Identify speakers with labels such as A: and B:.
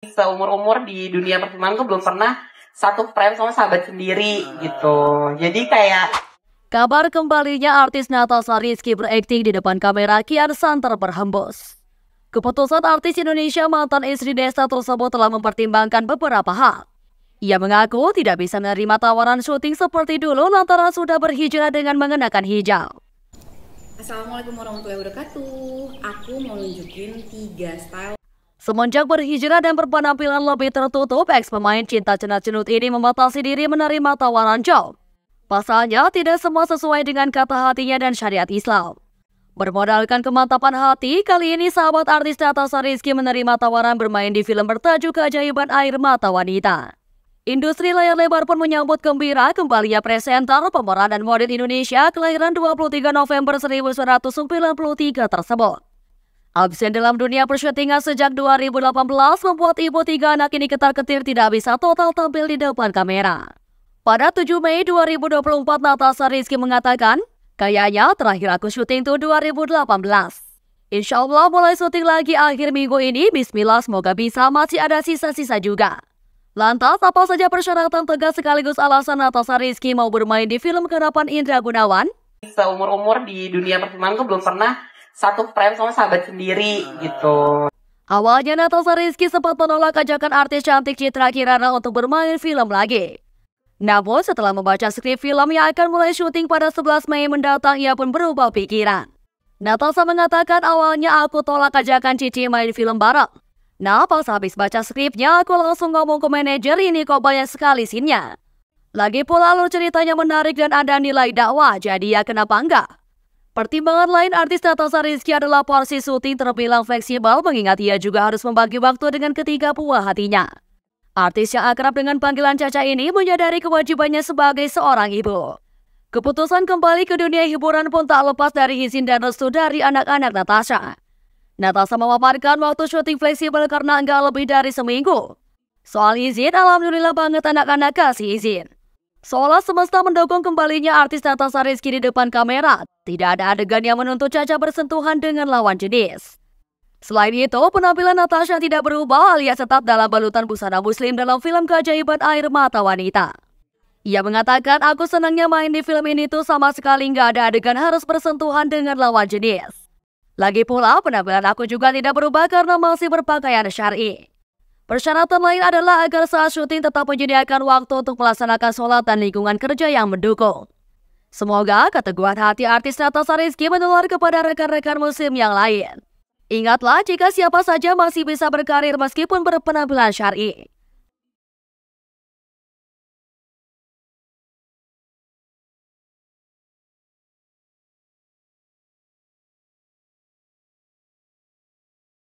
A: seumur-umur di dunia perfilman tuh belum pernah satu frame sama sahabat sendiri gitu. Jadi kayak Kabar kembalinya artis Natasha Rizky berakting di depan kamera kian santer berhembus. Keputusan artis Indonesia mantan istri Desta tersebut telah mempertimbangkan beberapa hal. Ia mengaku tidak bisa menerima tawaran syuting seperti dulu lantaran sudah berhijrah dengan mengenakan hijau. Assalamualaikum warahmatullahi wabarakatuh. Aku mau nunjukin tiga style Semenjak berhijrah dan berpenampilan lebih tertutup, eks pemain cinta cenat cenut ini membatasi diri menerima tawaran job. Pasalnya, tidak semua sesuai dengan kata hatinya dan syariat Islam. Bermodalkan kemantapan hati, kali ini sahabat artis Tata Rizky menerima tawaran bermain di film bertajuk Keajaiban Air Mata Wanita. Industri layar lebar pun menyambut gembira kembali ya presenter, pemeran dan model Indonesia kelahiran 23 November 1993 tersebut. Absen dalam dunia persyutingan sejak 2018 membuat ibu tiga anak ini ketar-ketir tidak bisa total tampil di depan kamera. Pada 7 Mei 2024, Natasha Rizky mengatakan, kayaknya terakhir aku syuting tuh 2018. Insya Allah mulai syuting lagi akhir minggu ini, bismillah semoga bisa masih ada sisa-sisa juga. Lantas, apa saja persyaratan tegas sekaligus alasan Natasha Rizky mau bermain di film gerapan Indra Gunawan? Seumur-umur di dunia perfilman tuh belum pernah satu frame sama sahabat sendiri gitu. Awalnya Natasha Rizky sempat menolak ajakan artis cantik Citra Kirana untuk bermain film lagi. Namun setelah membaca skrip film yang akan mulai syuting pada 11 Mei mendatang, ia pun berubah pikiran. Natasha mengatakan awalnya aku tolak ajakan Cici main film bareng. Nah pas habis baca skripnya aku langsung ngomong ke manajer ini kok banyak sekali sinnya. Lagi pula lo ceritanya menarik dan ada nilai dakwah jadi ya kenapa enggak? Pertimbangan lain artis Natasha Rizky adalah porsi syuting terbilang fleksibel mengingat ia juga harus membagi waktu dengan ketiga buah hatinya. Artis yang akrab dengan panggilan Caca ini menyadari kewajibannya sebagai seorang ibu. Keputusan kembali ke dunia hiburan pun tak lepas dari izin dan restu dari anak-anak Natasha. Natasha memaparkan waktu syuting fleksibel karena enggak lebih dari seminggu. Soal izin, alhamdulillah banget anak-anak kasih izin. Seolah semesta mendukung kembalinya artis Natasha Rizky di depan kamera, tidak ada adegan yang menuntut Caca bersentuhan dengan lawan jenis. Selain itu, penampilan Natasha tidak berubah alias tetap dalam balutan busana muslim dalam film keajaiban air mata wanita. Ia mengatakan, aku senangnya main di film ini tuh sama sekali nggak ada adegan harus bersentuhan dengan lawan jenis. Lagi pula, penampilan aku juga tidak berubah karena masih berpakaian syari. Persyaratan lain adalah agar saat syuting tetap menyediakan waktu untuk melaksanakan sholat dan lingkungan kerja yang mendukung. Semoga keteguhan hati artis Natasha Rizky menular kepada rekan-rekan musim yang lain. Ingatlah jika siapa saja masih bisa berkarir meskipun berpenampilan syari.